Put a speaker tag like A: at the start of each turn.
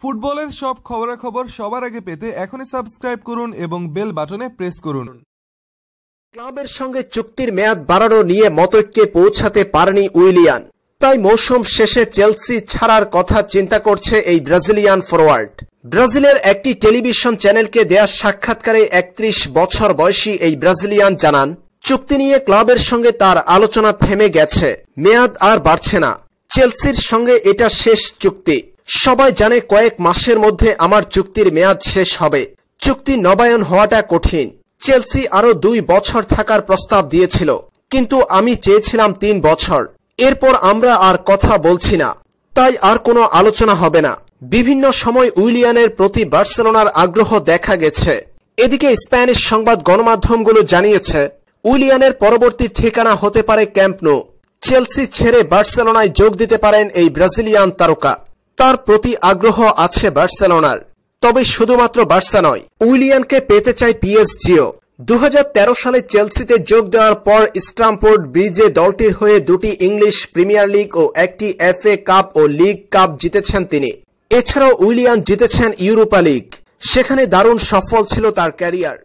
A: ফুটবলের সব খবরাখবর সবার আগে পেতে এখনই সাবস্ক্রাইব করুন এবং বেল বাটনে প্রেস করুন ক্লাবের সঙ্গে চুক্তির মেয়াদ বাড়ানো নিয়ে মতৈক্যে পৌঁছাতে পারেনি উইলিয়ান তাই মৌসুম শেষে চেলসি ছাড়ার কথা চিন্তা করছে এই ব্রাজিলিয়ান ফরওয়ার্ড ব্রাজিলের একটি টেলিভিশন চ্যানেলকে দেয়া সাক্ষাৎকারে একত্রিশ বছর বয়সী এই ব্রাজিলিয়ান জানান চুক্তি নিয়ে ক্লাবের সঙ্গে তার আলোচনা থেমে গেছে মেয়াদ আর বাড়ছে না চেলসির সঙ্গে এটা শেষ চুক্তি সবাই জানে কয়েক মাসের মধ্যে আমার চুক্তির মেয়াদ শেষ হবে চুক্তি নবায়ন হওয়াটা কঠিন চেলসি আরও দুই বছর থাকার প্রস্তাব দিয়েছিল কিন্তু আমি চেয়েছিলাম তিন বছর এরপর আমরা আর কথা বলছি না তাই আর কোনো আলোচনা হবে না বিভিন্ন সময় উইলিয়ানের প্রতি বার্সেলোনার আগ্রহ দেখা গেছে এদিকে স্প্যানিশ সংবাদ গণমাধ্যমগুলো জানিয়েছে উইলিয়ানের পরবর্তী ঠিকানা হতে পারে ক্যাম্পনো চেলসি ছেড়ে বার্সেলোনায় যোগ দিতে পারেন এই ব্রাজিলিয়ান তারকা তার প্রতি আগ্রহ আছে বার্সেলোনার তবে শুধুমাত্র বার্সা নয় উইলিয়ানকে পেতে চায় পিএসজিও দু সালে চেলসিতে যোগ দেওয়ার পর স্ট্রামফোর্ড ব্রিজে দলটির হয়ে দুটি ইংলিশ প্রিমিয়ার লিগ ও একটি এফএ কাপ ও লিগ কাপ জিতেছেন তিনি এছাড়াও উইলিয়ান জিতেছেন ইউরোপা লিগ সেখানে দারুণ সফল ছিল তার ক্যারিয়ার